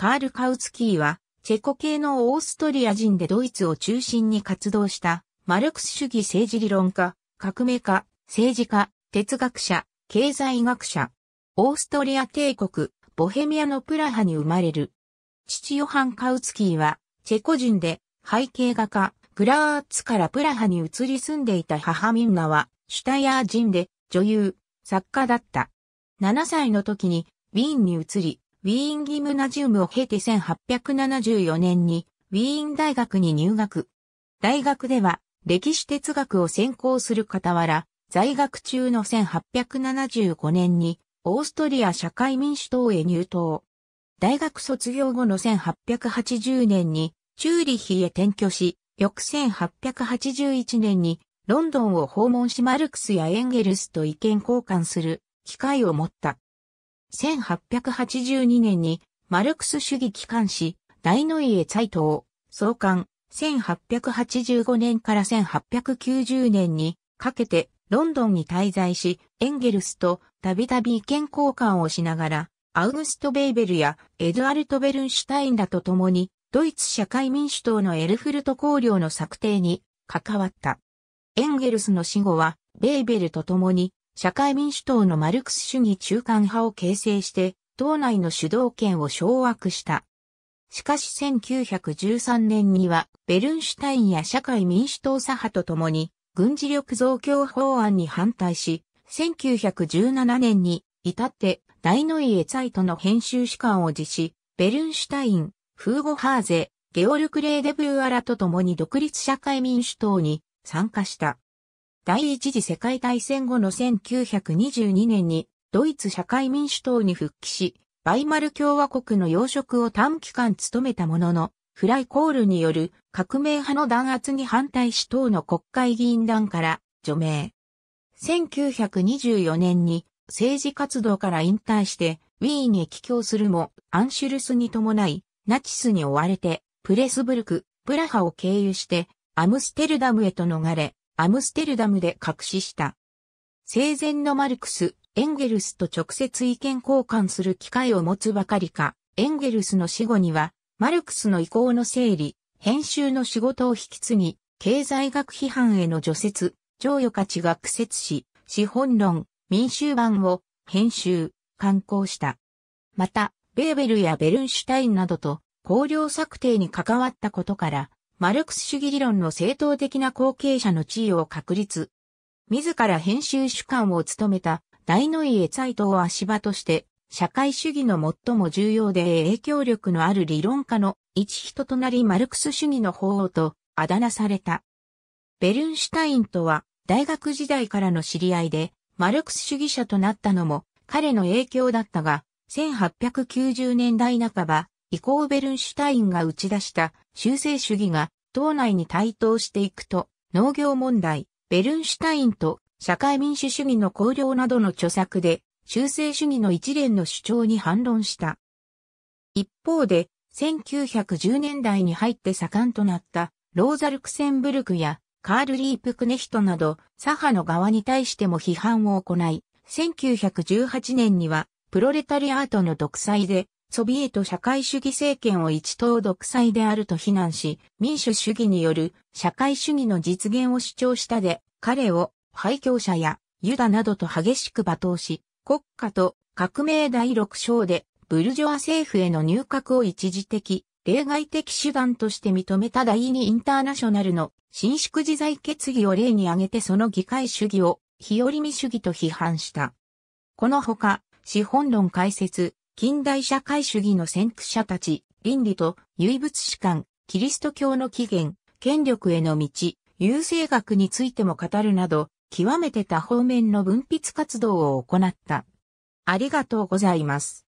カール・カウツキーは、チェコ系のオーストリア人でドイツを中心に活動した、マルクス主義政治理論家、革命家、政治家、哲学者、経済学者。オーストリア帝国、ボヘミアのプラハに生まれる。父ヨハン・カウツキーは、チェコ人で、背景画家、グラーツからプラハに移り住んでいた母ミンナは、シュタヤー人で、女優、作家だった。7歳の時に、ウィーンに移り、ウィーンギムナジウムを経て1874年にウィーン大学に入学。大学では歴史哲学を専攻する傍ら、在学中の1875年にオーストリア社会民主党へ入党。大学卒業後の1880年にチューリヒへ転居し、翌1881年にロンドンを訪問しマルクスやエンゲルスと意見交換する機会を持った。1882年にマルクス主義機関誌、大の家斎藤、創刊、1885年から1890年にかけてロンドンに滞在し、エンゲルスとたびたび意見交換をしながら、アウグスト・ベイベルやエドアルト・ベルンシュタインらと共に、ドイツ社会民主党のエルフルト綱領の策定に関わった。エンゲルスの死後は、ベイベルと共に社会民主党のマルクス主義中間派を形成して、党内の主導権を掌握した。しかし1913年には、ベルンシュタインや社会民主党左派と共に、軍事力増強法案に反対し、1917年に至って大ノイエツァイトの編集士官を辞し、ベルンシュタイン、フーゴハーゼ、ゲオルク・レーデブーアラと共に独立社会民主党に参加した。第一次世界大戦後の1922年にドイツ社会民主党に復帰し、バイマル共和国の要職を短期間務めたものの、フライコールによる革命派の弾圧に反対し党の国会議員団から除名。1924年に政治活動から引退してウィーンへ帰郷するもアンシュルスに伴いナチスに追われてプレスブルク、プラハを経由してアムステルダムへと逃れアムステルダムで隠しした。生前のマルクス、エンゲルスと直接意見交換する機会を持つばかりか、エンゲルスの死後には、マルクスの意向の整理、編集の仕事を引き継ぎ、経済学批判への除雪、剰与価値が苦節し、資本論、民衆版を編集、刊行した。また、ベーベルやベルンシュタインなどと、考量策定に関わったことから、マルクス主義理論の正当的な後継者の地位を確立。自ら編集主幹を務めた大の家斎藤を足場として、社会主義の最も重要で影響力のある理論家の一人となりマルクス主義の法王とあだ名された。ベルンシュタインとは大学時代からの知り合いで、マルクス主義者となったのも彼の影響だったが、1890年代半ば、イコーベルンシュタインが打ち出した修正主義が党内に台頭していくと、農業問題、ベルンシュタインと社会民主主義の綱領などの著作で、修正主義の一連の主張に反論した。一方で、1910年代に入って盛んとなったローザ・ルクセンブルクやカール・リープ・クネヒトなど左派の側に対しても批判を行い、1918年にはプロレタリアートの独裁でソビエト社会主義政権を一党独裁であると非難し、民主主義による社会主義の実現を主張したで、彼を廃教者やユダなどと激しく罵倒し、国家と革命第六章でブルジョア政府への入閣を一時的、例外的手段として認めた第二インターナショナルの伸縮自在決議を例に挙げてその議会主義を日和見主義と批判した。このほか、資本論解説、近代社会主義の先駆者たち、倫理と唯物史観、キリスト教の起源、権力への道、優勢学についても語るなど、極めて多方面の分筆活動を行った。ありがとうございます。